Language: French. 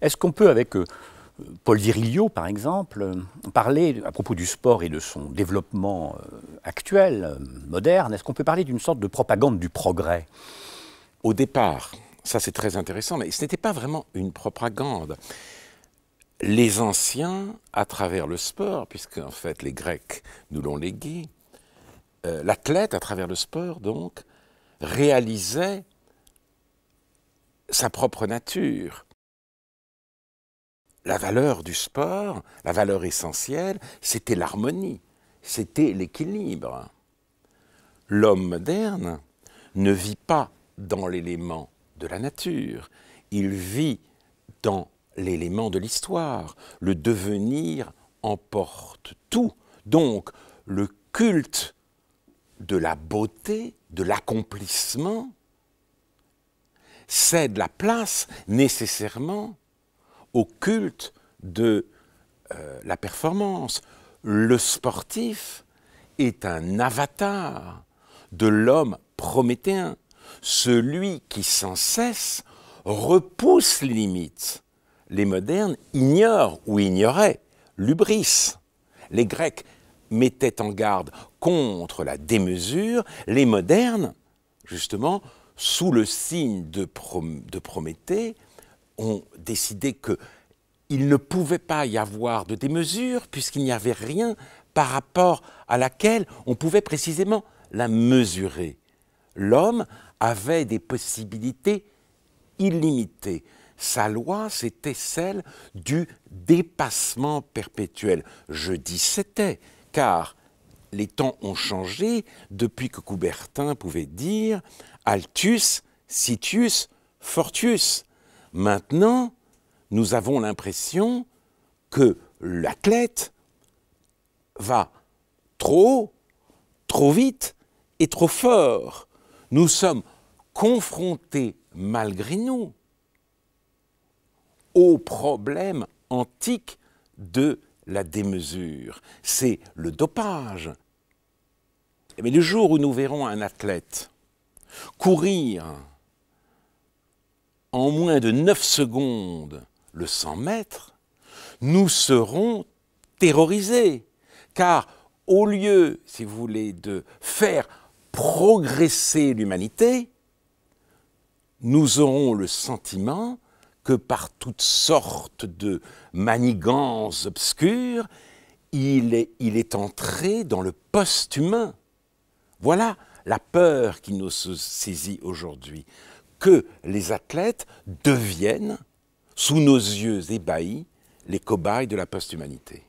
Est-ce qu'on peut, avec euh, Paul Virilio, par exemple, euh, parler, à propos du sport et de son développement euh, actuel, moderne, est-ce qu'on peut parler d'une sorte de propagande du progrès Au départ, ça c'est très intéressant, mais ce n'était pas vraiment une propagande. Les anciens, à travers le sport, puisque en fait les Grecs nous l'ont légué, l'athlète, à travers le sport, donc, réalisait sa propre nature la valeur du sport, la valeur essentielle, c'était l'harmonie, c'était l'équilibre. L'homme moderne ne vit pas dans l'élément de la nature, il vit dans l'élément de l'histoire. Le devenir emporte tout. Donc, le culte de la beauté, de l'accomplissement, cède la place nécessairement au culte de euh, la performance. Le sportif est un avatar de l'homme prométhéen, celui qui sans cesse repousse les limites. Les modernes ignorent ou ignoraient l'ubris. Les Grecs mettaient en garde contre la démesure, les modernes, justement, sous le signe de Prométhée, ont décidé que il ne pouvait pas y avoir de démesure puisqu'il n'y avait rien par rapport à laquelle on pouvait précisément la mesurer. L'homme avait des possibilités illimitées. Sa loi, c'était celle du dépassement perpétuel. Je dis c'était, car les temps ont changé depuis que Coubertin pouvait dire Altus, Sitius, Fortius. Maintenant, nous avons l'impression que l'athlète va trop trop vite et trop fort. Nous sommes confrontés, malgré nous, au problème antique de la démesure. C'est le dopage. Mais le jour où nous verrons un athlète courir en moins de 9 secondes le 100 mètres, nous serons terrorisés. Car au lieu, si vous voulez, de faire progresser l'humanité, nous aurons le sentiment que par toutes sortes de manigances obscures, il est, entré dans le post-humain. Voilà la peur qui nous saisit aujourd'hui que les athlètes deviennent, sous nos yeux ébahis, les cobayes de la post-humanité.